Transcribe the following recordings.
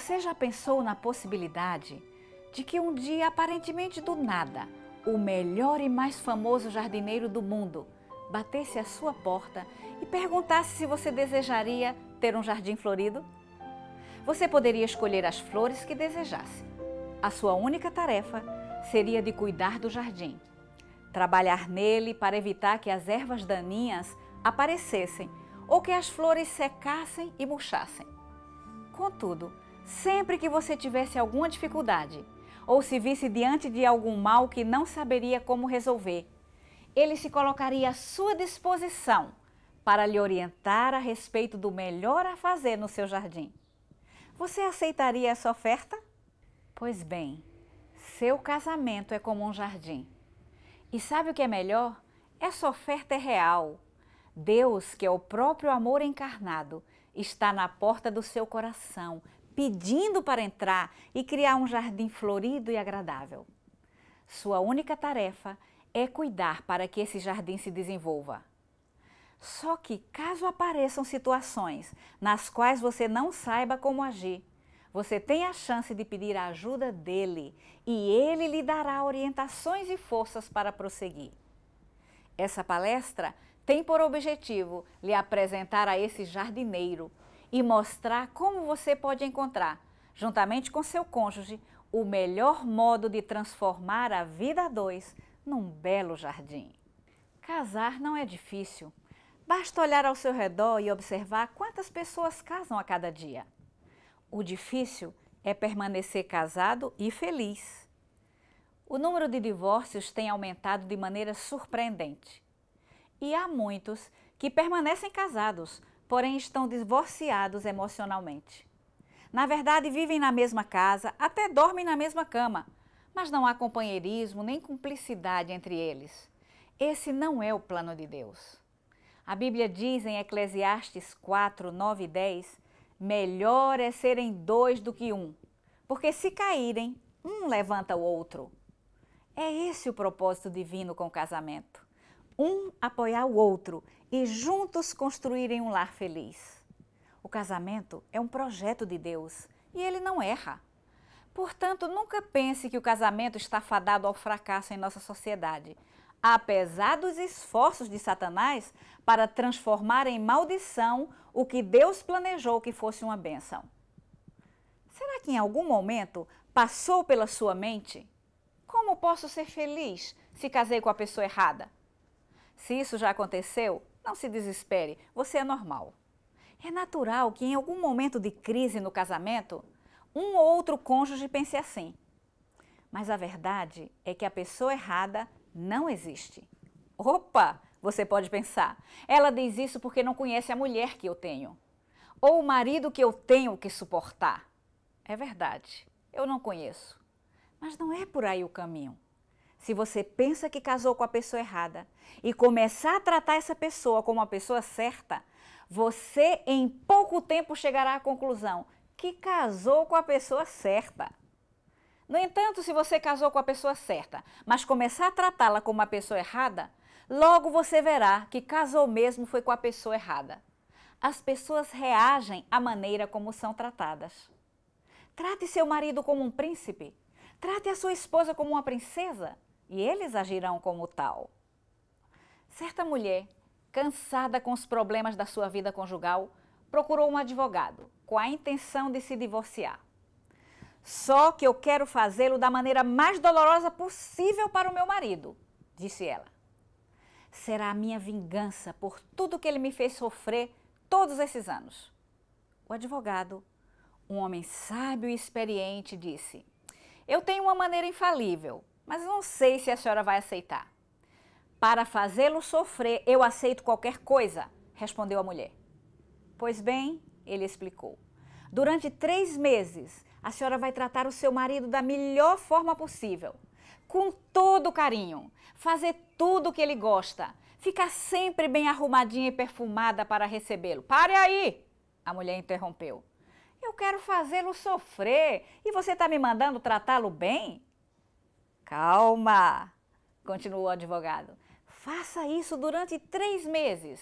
Você já pensou na possibilidade de que um dia, aparentemente do nada, o melhor e mais famoso jardineiro do mundo batesse à sua porta e perguntasse se você desejaria ter um jardim florido? Você poderia escolher as flores que desejasse. A sua única tarefa seria de cuidar do jardim, trabalhar nele para evitar que as ervas daninhas aparecessem ou que as flores secassem e murchassem. Contudo, Sempre que você tivesse alguma dificuldade ou se visse diante de algum mal que não saberia como resolver, ele se colocaria à sua disposição para lhe orientar a respeito do melhor a fazer no seu jardim. Você aceitaria essa oferta? Pois bem, seu casamento é como um jardim. E sabe o que é melhor? Essa oferta é real. Deus, que é o próprio amor encarnado, está na porta do seu coração, pedindo para entrar e criar um jardim florido e agradável. Sua única tarefa é cuidar para que esse jardim se desenvolva. Só que, caso apareçam situações nas quais você não saiba como agir, você tem a chance de pedir a ajuda dele e ele lhe dará orientações e forças para prosseguir. Essa palestra tem por objetivo lhe apresentar a esse jardineiro e mostrar como você pode encontrar, juntamente com seu cônjuge, o melhor modo de transformar a vida a dois num belo jardim. Casar não é difícil. Basta olhar ao seu redor e observar quantas pessoas casam a cada dia. O difícil é permanecer casado e feliz. O número de divórcios tem aumentado de maneira surpreendente. E há muitos que permanecem casados, porém estão divorciados emocionalmente. Na verdade, vivem na mesma casa, até dormem na mesma cama, mas não há companheirismo nem cumplicidade entre eles. Esse não é o plano de Deus. A Bíblia diz em Eclesiastes 4, 9 e 10: Melhor é serem dois do que um, porque se caírem, um levanta o outro. É esse o propósito divino com o casamento um apoiar o outro e juntos construírem um lar feliz. O casamento é um projeto de Deus e ele não erra. Portanto, nunca pense que o casamento está fadado ao fracasso em nossa sociedade. Apesar dos esforços de Satanás para transformar em maldição o que Deus planejou que fosse uma bênção. Será que em algum momento passou pela sua mente? Como posso ser feliz se casei com a pessoa errada? Se isso já aconteceu, não se desespere, você é normal. É natural que em algum momento de crise no casamento, um ou outro cônjuge pense assim. Mas a verdade é que a pessoa errada não existe. Opa! Você pode pensar, ela diz isso porque não conhece a mulher que eu tenho. Ou o marido que eu tenho que suportar. É verdade, eu não conheço. Mas não é por aí o caminho se você pensa que casou com a pessoa errada e começar a tratar essa pessoa como uma pessoa certa, você em pouco tempo chegará à conclusão que casou com a pessoa certa. No entanto, se você casou com a pessoa certa, mas começar a tratá-la como uma pessoa errada, logo você verá que casou mesmo foi com a pessoa errada. As pessoas reagem à maneira como são tratadas. Trate seu marido como um príncipe. Trate a sua esposa como uma princesa e eles agirão como tal. Certa mulher, cansada com os problemas da sua vida conjugal, procurou um advogado com a intenção de se divorciar. Só que eu quero fazê-lo da maneira mais dolorosa possível para o meu marido, disse ela. Será a minha vingança por tudo que ele me fez sofrer todos esses anos. O advogado, um homem sábio e experiente, disse: Eu tenho uma maneira infalível mas não sei se a senhora vai aceitar. Para fazê-lo sofrer, eu aceito qualquer coisa, respondeu a mulher. Pois bem, ele explicou. Durante três meses, a senhora vai tratar o seu marido da melhor forma possível. Com todo carinho, fazer tudo o que ele gosta, ficar sempre bem arrumadinha e perfumada para recebê-lo. Pare aí! A mulher interrompeu. Eu quero fazê-lo sofrer e você está me mandando tratá-lo bem? Calma, continuou o advogado. Faça isso durante três meses.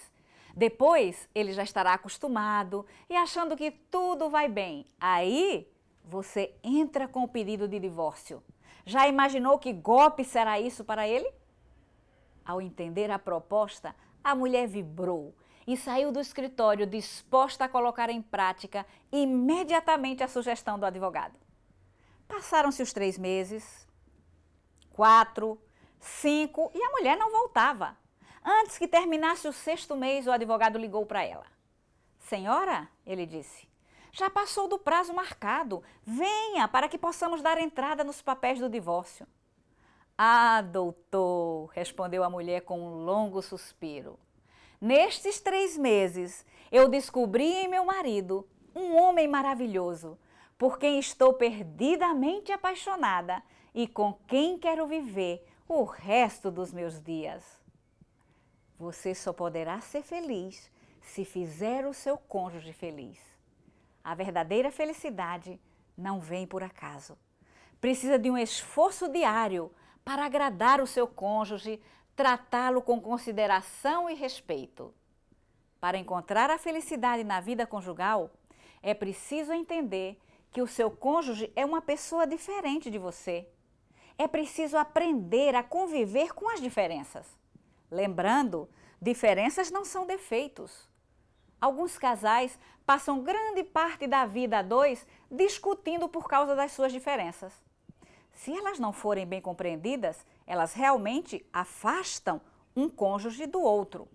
Depois ele já estará acostumado e achando que tudo vai bem. Aí você entra com o pedido de divórcio. Já imaginou que golpe será isso para ele? Ao entender a proposta, a mulher vibrou e saiu do escritório disposta a colocar em prática imediatamente a sugestão do advogado. Passaram-se os três meses, quatro, cinco e a mulher não voltava. Antes que terminasse o sexto mês, o advogado ligou para ela. Senhora, ele disse, já passou do prazo marcado. Venha para que possamos dar entrada nos papéis do divórcio. Ah, doutor, respondeu a mulher com um longo suspiro. Nestes três meses, eu descobri em meu marido um homem maravilhoso, por quem estou perdidamente apaixonada e com quem quero viver o resto dos meus dias. Você só poderá ser feliz se fizer o seu cônjuge feliz. A verdadeira felicidade não vem por acaso. Precisa de um esforço diário para agradar o seu cônjuge, tratá-lo com consideração e respeito. Para encontrar a felicidade na vida conjugal, é preciso entender que o seu cônjuge é uma pessoa diferente de você é preciso aprender a conviver com as diferenças. Lembrando, diferenças não são defeitos. Alguns casais passam grande parte da vida a dois discutindo por causa das suas diferenças. Se elas não forem bem compreendidas, elas realmente afastam um cônjuge do outro.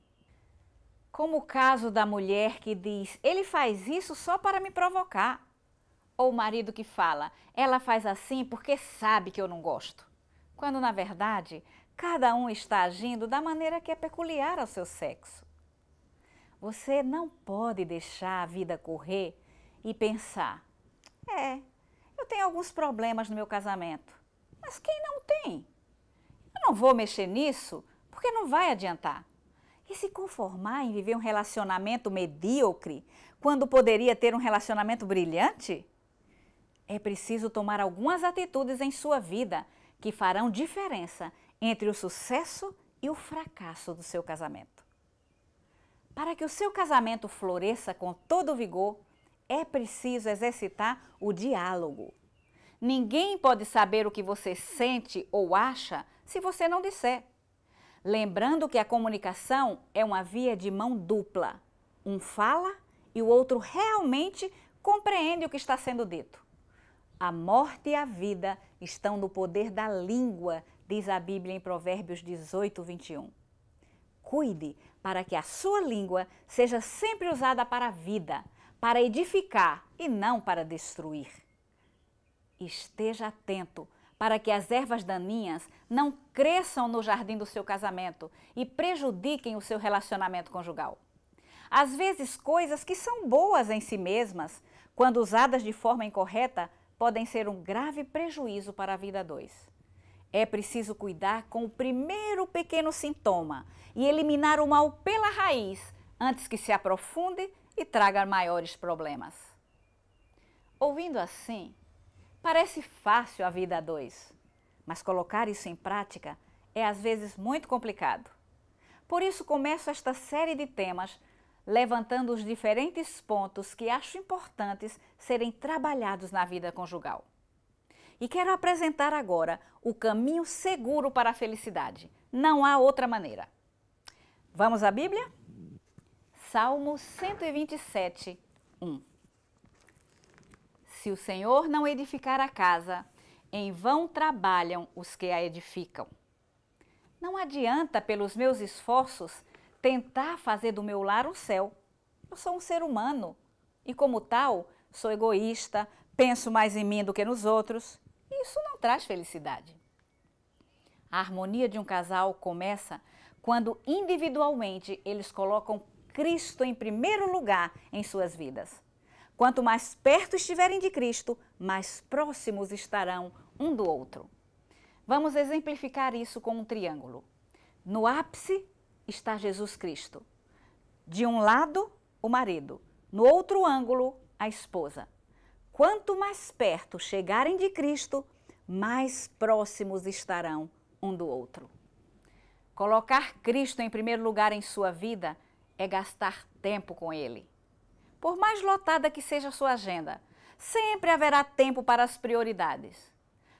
Como o caso da mulher que diz: ele faz isso só para me provocar. Ou o marido que fala, ela faz assim porque sabe que eu não gosto. Quando, na verdade, cada um está agindo da maneira que é peculiar ao seu sexo. Você não pode deixar a vida correr e pensar: é, eu tenho alguns problemas no meu casamento, mas quem não tem? Eu não vou mexer nisso porque não vai adiantar. E se conformar em viver um relacionamento medíocre quando poderia ter um relacionamento brilhante? é preciso tomar algumas atitudes em sua vida que farão diferença entre o sucesso e o fracasso do seu casamento. Para que o seu casamento floresça com todo vigor, é preciso exercitar o diálogo. Ninguém pode saber o que você sente ou acha se você não disser. Lembrando que a comunicação é uma via de mão dupla. Um fala e o outro realmente compreende o que está sendo dito. A morte e a vida estão no poder da língua, diz a Bíblia em Provérbios 18, 21. Cuide para que a sua língua seja sempre usada para a vida, para edificar e não para destruir. Esteja atento para que as ervas daninhas não cresçam no jardim do seu casamento e prejudiquem o seu relacionamento conjugal. Às vezes, coisas que são boas em si mesmas, quando usadas de forma incorreta, podem ser um grave prejuízo para a vida 2. É preciso cuidar com o primeiro pequeno sintoma e eliminar o mal pela raiz antes que se aprofunde e traga maiores problemas. Ouvindo assim, parece fácil a vida 2, dois, mas colocar isso em prática é às vezes muito complicado. Por isso começo esta série de temas levantando os diferentes pontos que acho importantes serem trabalhados na vida conjugal. E quero apresentar agora o caminho seguro para a felicidade. Não há outra maneira. Vamos à Bíblia? Salmo 127, 1. Se o Senhor não edificar a casa, em vão trabalham os que a edificam. Não adianta, pelos meus esforços, tentar fazer do meu lar o céu. Eu sou um ser humano e, como tal, sou egoísta, penso mais em mim do que nos outros. isso não traz felicidade. A harmonia de um casal começa quando individualmente eles colocam Cristo em primeiro lugar em suas vidas. Quanto mais perto estiverem de Cristo, mais próximos estarão um do outro. Vamos exemplificar isso com um triângulo. No ápice está Jesus Cristo. De um lado, o marido, no outro ângulo, a esposa. Quanto mais perto chegarem de Cristo, mais próximos estarão um do outro. Colocar Cristo em primeiro lugar em sua vida é gastar tempo com Ele. Por mais lotada que seja a sua agenda, sempre haverá tempo para as prioridades.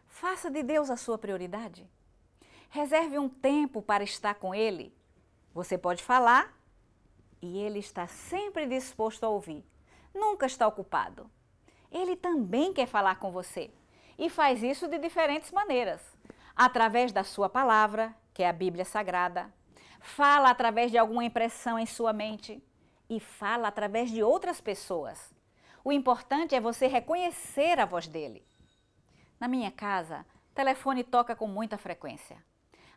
Faça de Deus a sua prioridade. Reserve um tempo para estar com Ele você pode falar e ele está sempre disposto a ouvir. Nunca está ocupado. Ele também quer falar com você e faz isso de diferentes maneiras. Através da sua palavra, que é a Bíblia Sagrada, fala através de alguma impressão em sua mente e fala através de outras pessoas. O importante é você reconhecer a voz dele. Na minha casa, telefone toca com muita frequência.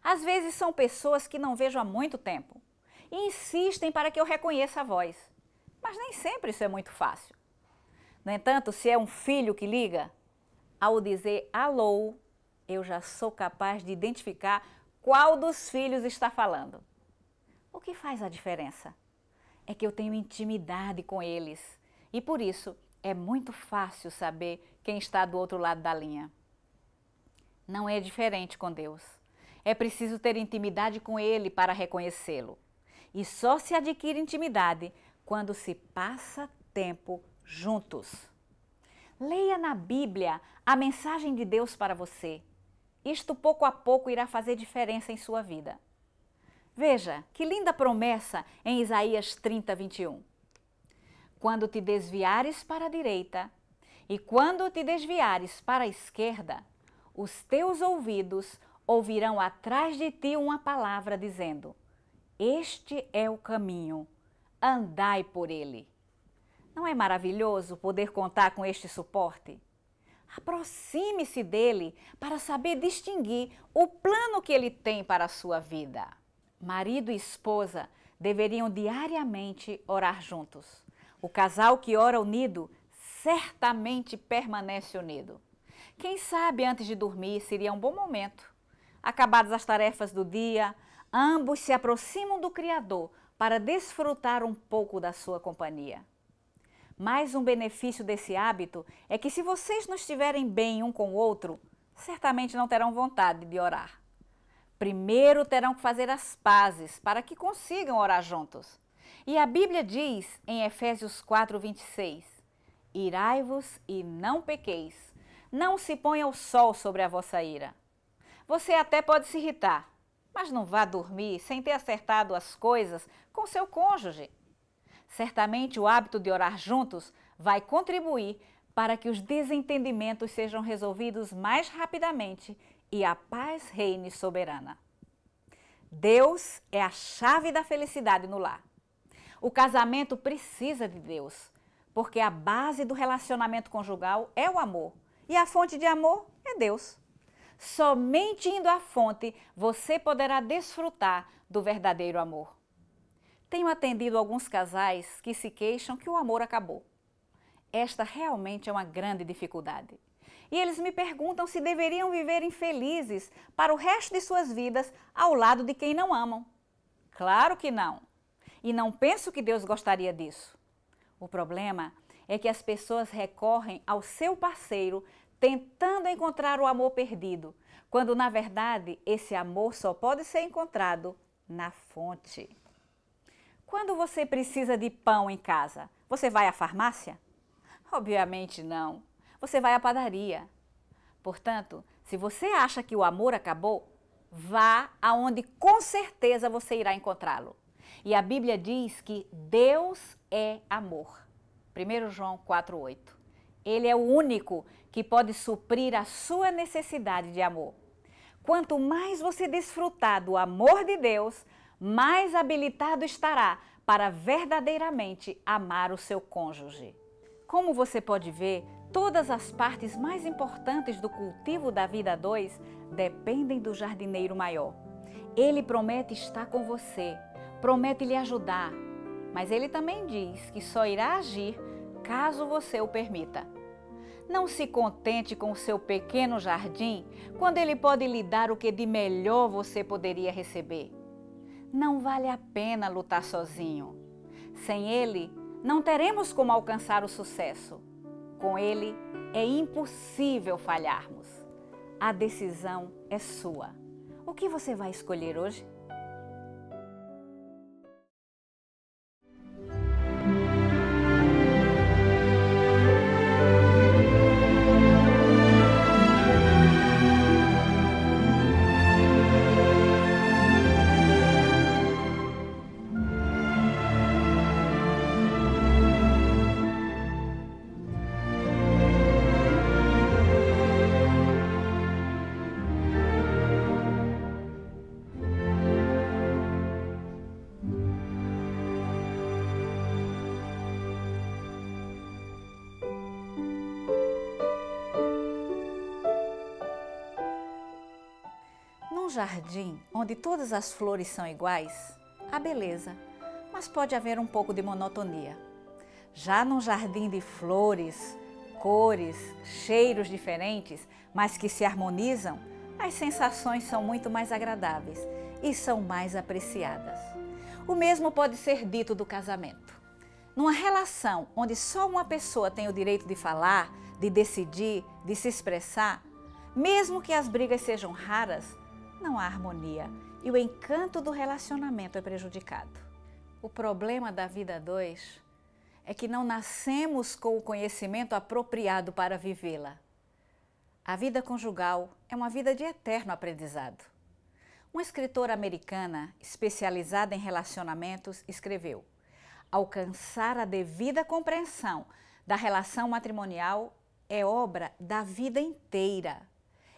Às vezes são pessoas que não vejo há muito tempo e insistem para que eu reconheça a voz. Mas nem sempre isso é muito fácil. No entanto, se é um filho que liga, ao dizer alô, eu já sou capaz de identificar qual dos filhos está falando. O que faz a diferença? É que eu tenho intimidade com eles e por isso é muito fácil saber quem está do outro lado da linha. Não é diferente com Deus. É preciso ter intimidade com ele para reconhecê-lo. E só se adquire intimidade quando se passa tempo juntos. Leia na Bíblia a mensagem de Deus para você. Isto pouco a pouco irá fazer diferença em sua vida. Veja que linda promessa em Isaías 30, 21. Quando te desviares para a direita e quando te desviares para a esquerda, os teus ouvidos ouvirão atrás de ti uma palavra dizendo: Este é o caminho, andai por ele. Não é maravilhoso poder contar com este suporte? Aproxime-se dele para saber distinguir o plano que ele tem para a sua vida. Marido e esposa deveriam diariamente orar juntos. O casal que ora unido certamente permanece unido. Quem sabe antes de dormir seria um bom momento Acabadas as tarefas do dia, ambos se aproximam do Criador para desfrutar um pouco da sua companhia. Mais um benefício desse hábito é que, se vocês não estiverem bem um com o outro, certamente não terão vontade de orar. Primeiro terão que fazer as pazes para que consigam orar juntos. E a Bíblia diz em Efésios 4, 26: Irai-vos e não pequeis, não se ponha o sol sobre a vossa ira. Você até pode se irritar, mas não vá dormir sem ter acertado as coisas com seu cônjuge. Certamente o hábito de orar juntos vai contribuir para que os desentendimentos sejam resolvidos mais rapidamente e a paz reine soberana. Deus é a chave da felicidade no lar. O casamento precisa de Deus, porque a base do relacionamento conjugal é o amor e a fonte de amor é Deus somente indo à fonte você poderá desfrutar do verdadeiro amor. Tenho atendido alguns casais que se queixam que o amor acabou. Esta realmente é uma grande dificuldade. E eles me perguntam se deveriam viver infelizes para o resto de suas vidas ao lado de quem não amam. Claro que não. E não penso que Deus gostaria disso. O problema é que as pessoas recorrem ao seu parceiro tentando encontrar o amor perdido, quando na verdade esse amor só pode ser encontrado na fonte. Quando você precisa de pão em casa, você vai à farmácia? Obviamente não. Você vai à padaria. Portanto, se você acha que o amor acabou, vá aonde com certeza você irá encontrá-lo. E a Bíblia diz que Deus é amor. 1 João 4:8. Ele é o único que pode suprir a sua necessidade de amor. Quanto mais você desfrutar do amor de Deus, mais habilitado estará para verdadeiramente amar o seu cônjuge. Como você pode ver, todas as partes mais importantes do cultivo da vida 2 dependem do jardineiro maior. Ele promete estar com você, promete lhe ajudar, mas ele também diz que só irá agir caso você o permita. Não se contente com o seu pequeno jardim, quando ele pode lhe dar o que de melhor você poderia receber. Não vale a pena lutar sozinho. Sem ele, não teremos como alcançar o sucesso. Com ele, é impossível falharmos. A decisão é sua. O que você vai escolher hoje? jardim onde todas as flores são iguais, há beleza, mas pode haver um pouco de monotonia. Já num jardim de flores, cores, cheiros diferentes, mas que se harmonizam, as sensações são muito mais agradáveis e são mais apreciadas. O mesmo pode ser dito do casamento. Numa relação onde só uma pessoa tem o direito de falar, de decidir, de se expressar, mesmo que as brigas sejam raras, não há harmonia e o encanto do relacionamento é prejudicado. O problema da vida dois é que não nascemos com o conhecimento apropriado para vivê-la. A vida conjugal é uma vida de eterno aprendizado. Uma escritora americana especializada em relacionamentos escreveu: Alcançar a devida compreensão da relação matrimonial é obra da vida inteira.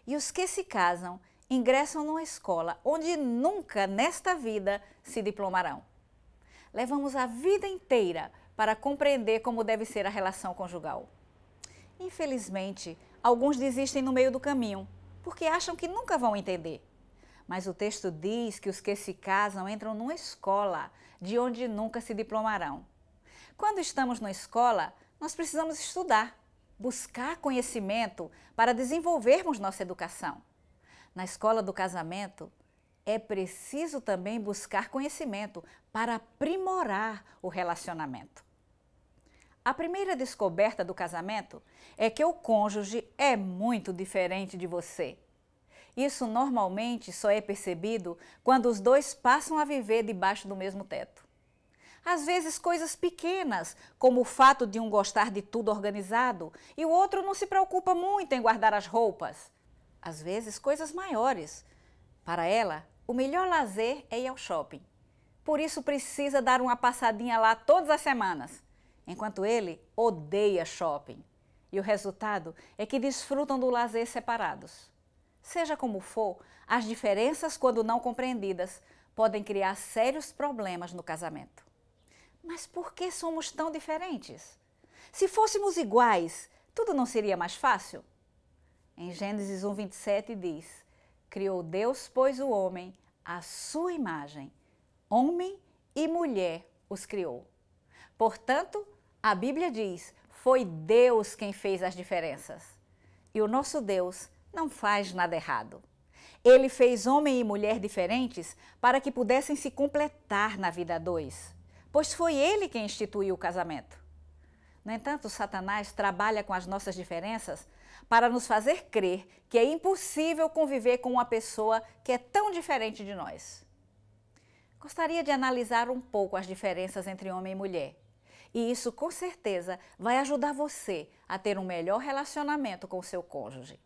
E os que se casam ingressam numa escola onde nunca nesta vida se diplomarão. Levamos a vida inteira para compreender como deve ser a relação conjugal. Infelizmente, alguns desistem no meio do caminho, porque acham que nunca vão entender. Mas o texto diz que os que se casam entram numa escola, de onde nunca se diplomarão. Quando estamos na escola, nós precisamos estudar, buscar conhecimento para desenvolvermos nossa educação na escola do casamento, é preciso também buscar conhecimento para aprimorar o relacionamento. A primeira descoberta do casamento é que o cônjuge é muito diferente de você. Isso normalmente só é percebido quando os dois passam a viver debaixo do mesmo teto. Às vezes, coisas pequenas, como o fato de um gostar de tudo organizado e o outro não se preocupa muito em guardar as roupas, às vezes, coisas maiores. Para ela, o melhor lazer é ir ao shopping. Por isso, precisa dar uma passadinha lá todas as semanas, enquanto ele odeia shopping. E o resultado é que desfrutam do lazer separados. Seja como for, as diferenças, quando não compreendidas, podem criar sérios problemas no casamento. Mas por que somos tão diferentes? Se fôssemos iguais, tudo não seria mais fácil? Em Gênesis 1, 27 diz: Criou Deus, pois, o homem à sua imagem, homem e mulher os criou. Portanto, a Bíblia diz: foi Deus quem fez as diferenças. E o nosso Deus não faz nada errado. Ele fez homem e mulher diferentes para que pudessem se completar na vida a dois, pois foi ele quem instituiu o casamento. No entanto, Satanás trabalha com as nossas diferenças para nos fazer crer que é impossível conviver com uma pessoa que é tão diferente de nós. Gostaria de analisar um pouco as diferenças entre homem e mulher. E isso com certeza vai ajudar você a ter um melhor relacionamento com seu cônjuge.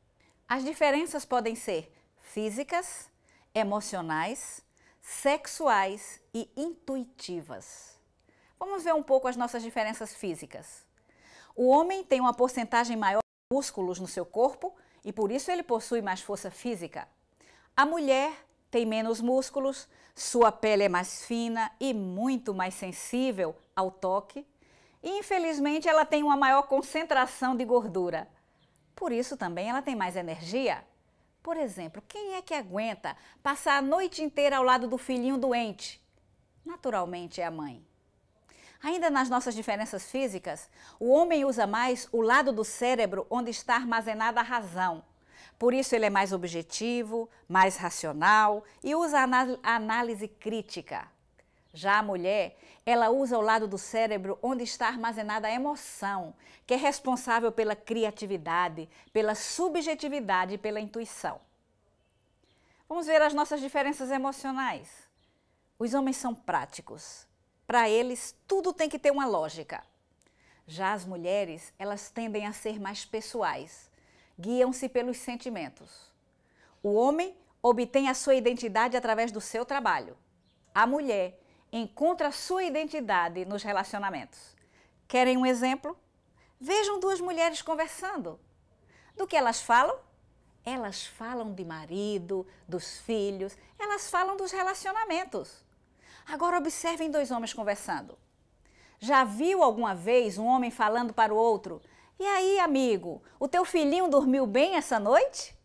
As diferenças podem ser físicas, emocionais, sexuais e intuitivas. Vamos ver um pouco as nossas diferenças físicas. O homem tem uma porcentagem maior músculos no seu corpo e por isso ele possui mais força física. A mulher tem menos músculos, sua pele é mais fina e muito mais sensível ao toque, e infelizmente ela tem uma maior concentração de gordura. Por isso também ela tem mais energia. Por exemplo, quem é que aguenta passar a noite inteira ao lado do filhinho doente? Naturalmente é a mãe. Ainda nas nossas diferenças físicas, o homem usa mais o lado do cérebro onde está armazenada a razão. Por isso, ele é mais objetivo, mais racional e usa a análise crítica. Já a mulher, ela usa o lado do cérebro onde está armazenada a emoção, que é responsável pela criatividade, pela subjetividade e pela intuição. Vamos ver as nossas diferenças emocionais. Os homens são práticos, para eles, tudo tem que ter uma lógica. Já as mulheres, elas tendem a ser mais pessoais, guiam-se pelos sentimentos. O homem obtém a sua identidade através do seu trabalho. A mulher encontra a sua identidade nos relacionamentos. Querem um exemplo? Vejam duas mulheres conversando. Do que elas falam? Elas falam de marido, dos filhos, elas falam dos relacionamentos. Agora observem dois homens conversando. Já viu alguma vez um homem falando para o outro: E aí, amigo, o teu filhinho dormiu bem essa noite?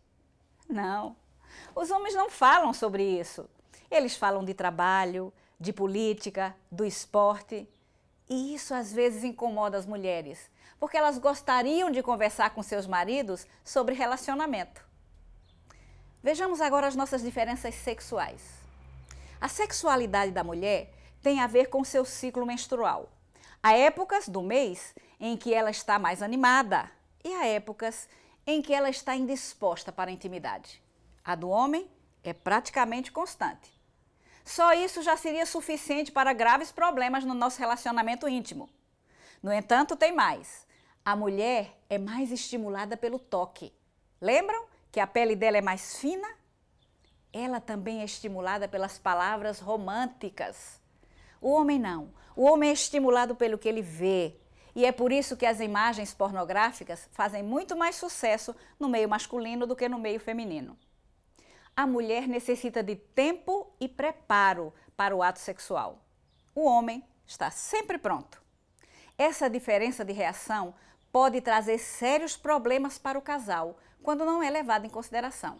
Não. Os homens não falam sobre isso. Eles falam de trabalho, de política, do esporte. E isso às vezes incomoda as mulheres, porque elas gostariam de conversar com seus maridos sobre relacionamento. Vejamos agora as nossas diferenças sexuais. A sexualidade da mulher tem a ver com seu ciclo menstrual. Há épocas do mês em que ela está mais animada e há épocas em que ela está indisposta para a intimidade. A do homem é praticamente constante. Só isso já seria suficiente para graves problemas no nosso relacionamento íntimo. No entanto, tem mais. A mulher é mais estimulada pelo toque. Lembram que a pele dela é mais fina ela também é estimulada pelas palavras românticas. O homem não. O homem é estimulado pelo que ele vê. E é por isso que as imagens pornográficas fazem muito mais sucesso no meio masculino do que no meio feminino. A mulher necessita de tempo e preparo para o ato sexual. O homem está sempre pronto. Essa diferença de reação pode trazer sérios problemas para o casal quando não é levada em consideração.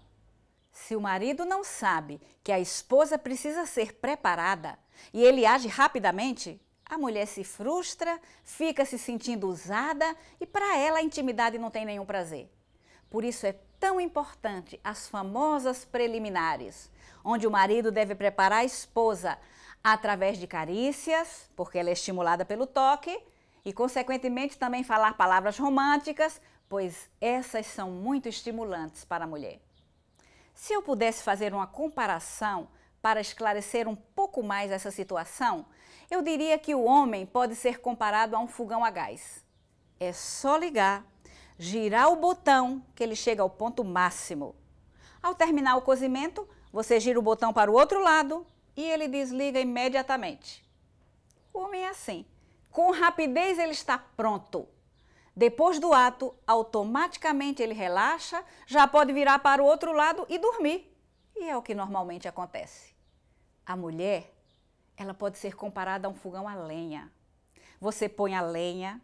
Se o marido não sabe que a esposa precisa ser preparada e ele age rapidamente, a mulher se frustra, fica se sentindo usada e para ela a intimidade não tem nenhum prazer. Por isso é tão importante as famosas preliminares, onde o marido deve preparar a esposa através de carícias, porque ela é estimulada pelo toque, e consequentemente também falar palavras românticas, pois essas são muito estimulantes para a mulher. Se eu pudesse fazer uma comparação para esclarecer um pouco mais essa situação, eu diria que o homem pode ser comparado a um fogão a gás. É só ligar, girar o botão que ele chega ao ponto máximo. Ao terminar o cozimento, você gira o botão para o outro lado e ele desliga imediatamente. O homem é assim. Com rapidez ele está pronto. Depois do ato, automaticamente ele relaxa, já pode virar para o outro lado e dormir. E é o que normalmente acontece. A mulher, ela pode ser comparada a um fogão a lenha. Você põe a lenha,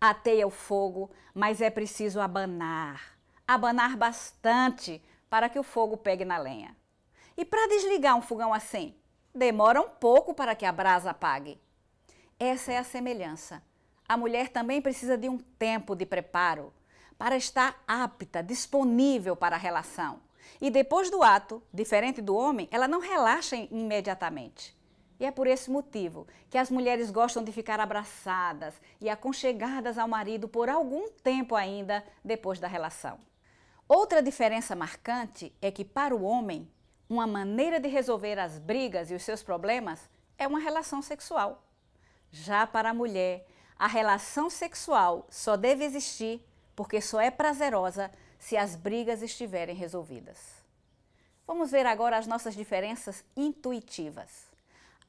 ateia o fogo, mas é preciso abanar. Abanar bastante para que o fogo pegue na lenha. E para desligar um fogão assim, demora um pouco para que a brasa apague. Essa é a semelhança a mulher também precisa de um tempo de preparo para estar apta, disponível para a relação. E depois do ato, diferente do homem, ela não relaxa imediatamente. E é por esse motivo que as mulheres gostam de ficar abraçadas e aconchegadas ao marido por algum tempo ainda depois da relação. Outra diferença marcante é que, para o homem, uma maneira de resolver as brigas e os seus problemas é uma relação sexual. Já para a mulher, a relação sexual só deve existir porque só é prazerosa se as brigas estiverem resolvidas. Vamos ver agora as nossas diferenças intuitivas.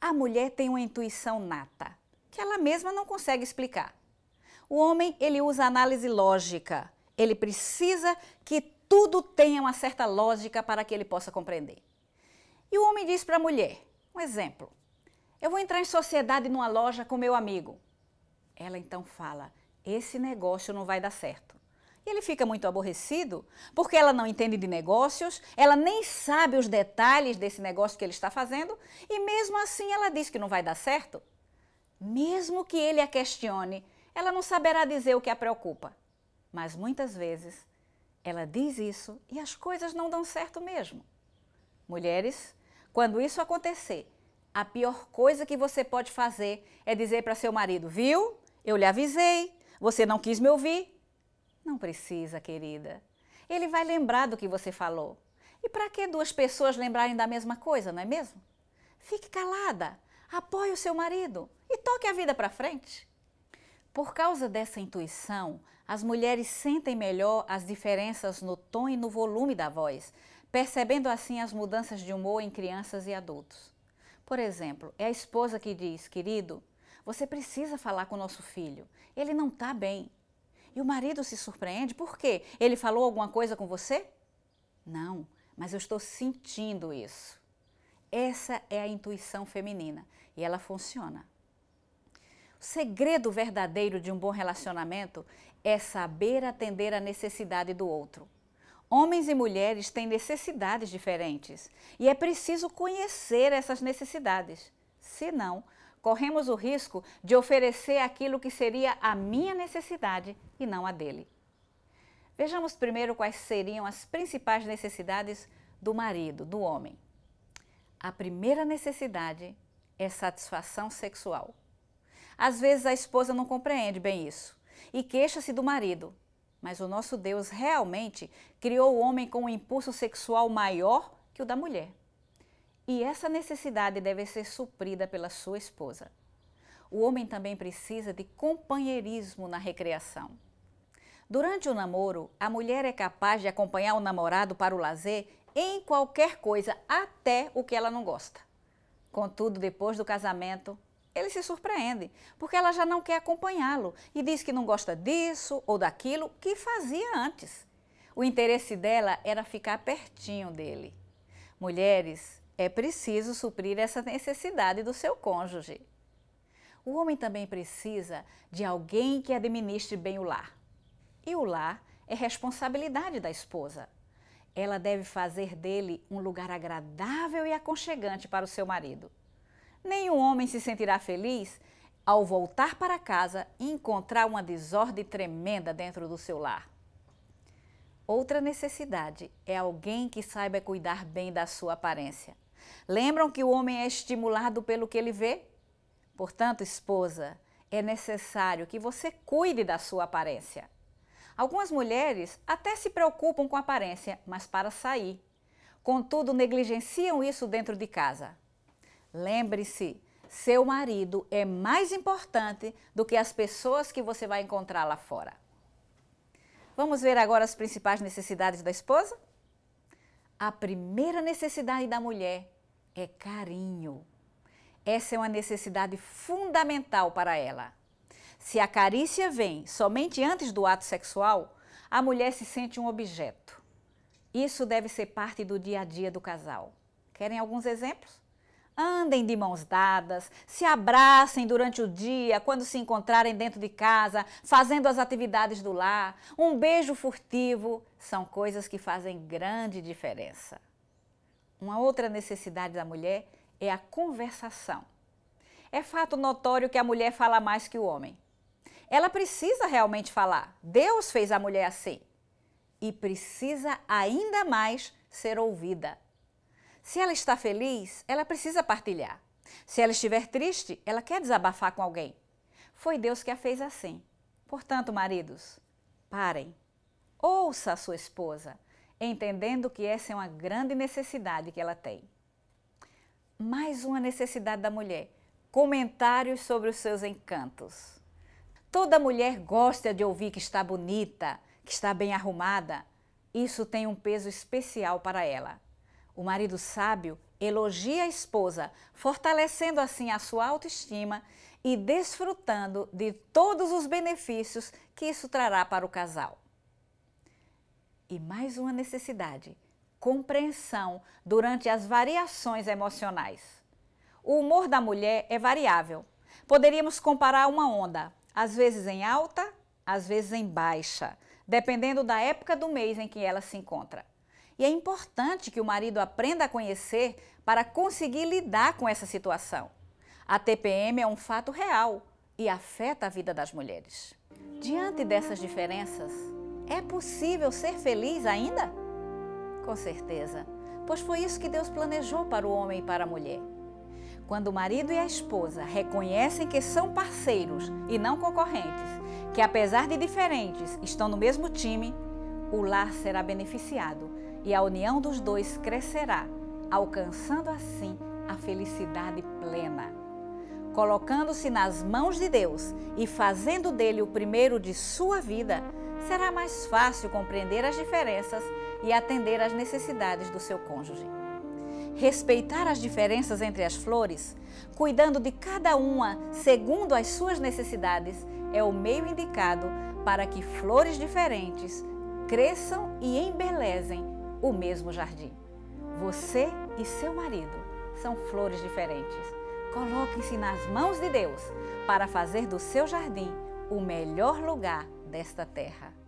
A mulher tem uma intuição nata, que ela mesma não consegue explicar. O homem, ele usa análise lógica. Ele precisa que tudo tenha uma certa lógica para que ele possa compreender. E o homem diz para a mulher, um exemplo, eu vou entrar em sociedade numa loja com meu amigo. Ela então fala: esse negócio não vai dar certo. E ele fica muito aborrecido, porque ela não entende de negócios, ela nem sabe os detalhes desse negócio que ele está fazendo, e mesmo assim ela diz que não vai dar certo. Mesmo que ele a questione, ela não saberá dizer o que a preocupa. Mas muitas vezes ela diz isso e as coisas não dão certo mesmo. Mulheres, quando isso acontecer, a pior coisa que você pode fazer é dizer para seu marido: Viu? Eu lhe avisei, você não quis me ouvir. Não precisa, querida. Ele vai lembrar do que você falou. E para que duas pessoas lembrarem da mesma coisa, não é mesmo? Fique calada, apoie o seu marido e toque a vida para frente. Por causa dessa intuição, as mulheres sentem melhor as diferenças no tom e no volume da voz, percebendo assim as mudanças de humor em crianças e adultos. Por exemplo, é a esposa que diz: Querido, você precisa falar com o nosso filho. Ele não está bem. E o marido se surpreende. Por quê? Ele falou alguma coisa com você? Não, mas eu estou sentindo isso. Essa é a intuição feminina e ela funciona. O segredo verdadeiro de um bom relacionamento é saber atender à necessidade do outro. Homens e mulheres têm necessidades diferentes e é preciso conhecer essas necessidades. Senão, corremos o risco de oferecer aquilo que seria a minha necessidade e não a dele. Vejamos primeiro quais seriam as principais necessidades do marido, do homem. A primeira necessidade é satisfação sexual. Às vezes a esposa não compreende bem isso e queixa-se do marido, mas o nosso Deus realmente criou o homem com um impulso sexual maior que o da mulher. E essa necessidade deve ser suprida pela sua esposa. O homem também precisa de companheirismo na recreação. Durante o namoro, a mulher é capaz de acompanhar o namorado para o lazer em qualquer coisa, até o que ela não gosta. Contudo, depois do casamento, ele se surpreende, porque ela já não quer acompanhá-lo e diz que não gosta disso ou daquilo que fazia antes. O interesse dela era ficar pertinho dele. Mulheres, é preciso suprir essa necessidade do seu cônjuge. O homem também precisa de alguém que administre bem o lar. E o lar é responsabilidade da esposa. Ela deve fazer dele um lugar agradável e aconchegante para o seu marido. Nenhum homem se sentirá feliz ao voltar para casa e encontrar uma desordem tremenda dentro do seu lar. Outra necessidade é alguém que saiba cuidar bem da sua aparência. Lembram que o homem é estimulado pelo que ele vê? Portanto, esposa, é necessário que você cuide da sua aparência. Algumas mulheres até se preocupam com a aparência, mas para sair. Contudo, negligenciam isso dentro de casa. Lembre-se, seu marido é mais importante do que as pessoas que você vai encontrar lá fora. Vamos ver agora as principais necessidades da esposa? a primeira necessidade da mulher é carinho. Essa é uma necessidade fundamental para ela. Se a carícia vem somente antes do ato sexual, a mulher se sente um objeto. Isso deve ser parte do dia a dia do casal. Querem alguns exemplos? Andem de mãos dadas, se abracem durante o dia, quando se encontrarem dentro de casa, fazendo as atividades do lar. Um beijo furtivo são coisas que fazem grande diferença. Uma outra necessidade da mulher é a conversação. É fato notório que a mulher fala mais que o homem. Ela precisa realmente falar. Deus fez a mulher assim. E precisa ainda mais ser ouvida. Se ela está feliz, ela precisa partilhar. Se ela estiver triste, ela quer desabafar com alguém. Foi Deus que a fez assim. Portanto, maridos, parem. Ouça a sua esposa, entendendo que essa é uma grande necessidade que ela tem. Mais uma necessidade da mulher: comentários sobre os seus encantos. Toda mulher gosta de ouvir que está bonita, que está bem arrumada. Isso tem um peso especial para ela. O marido sábio elogia a esposa, fortalecendo assim a sua autoestima e desfrutando de todos os benefícios que isso trará para o casal. E mais uma necessidade: compreensão durante as variações emocionais. O humor da mulher é variável. Poderíamos comparar uma onda, às vezes em alta, às vezes em baixa, dependendo da época do mês em que ela se encontra. E é importante que o marido aprenda a conhecer para conseguir lidar com essa situação. A TPM é um fato real e afeta a vida das mulheres. Diante dessas diferenças, é possível ser feliz ainda? Com certeza, pois foi isso que Deus planejou para o homem e para a mulher. Quando o marido e a esposa reconhecem que são parceiros e não concorrentes, que apesar de diferentes estão no mesmo time, o lar será beneficiado e a união dos dois crescerá, alcançando assim a felicidade plena. Colocando-se nas mãos de Deus e fazendo dele o primeiro de sua vida, será mais fácil compreender as diferenças e atender às necessidades do seu cônjuge. Respeitar as diferenças entre as flores, cuidando de cada uma segundo as suas necessidades, é o meio indicado para que flores diferentes cresçam e embelezem o mesmo jardim. Você e seu marido são flores diferentes. Coloquem-se nas mãos de Deus para fazer do seu jardim o melhor lugar desta terra.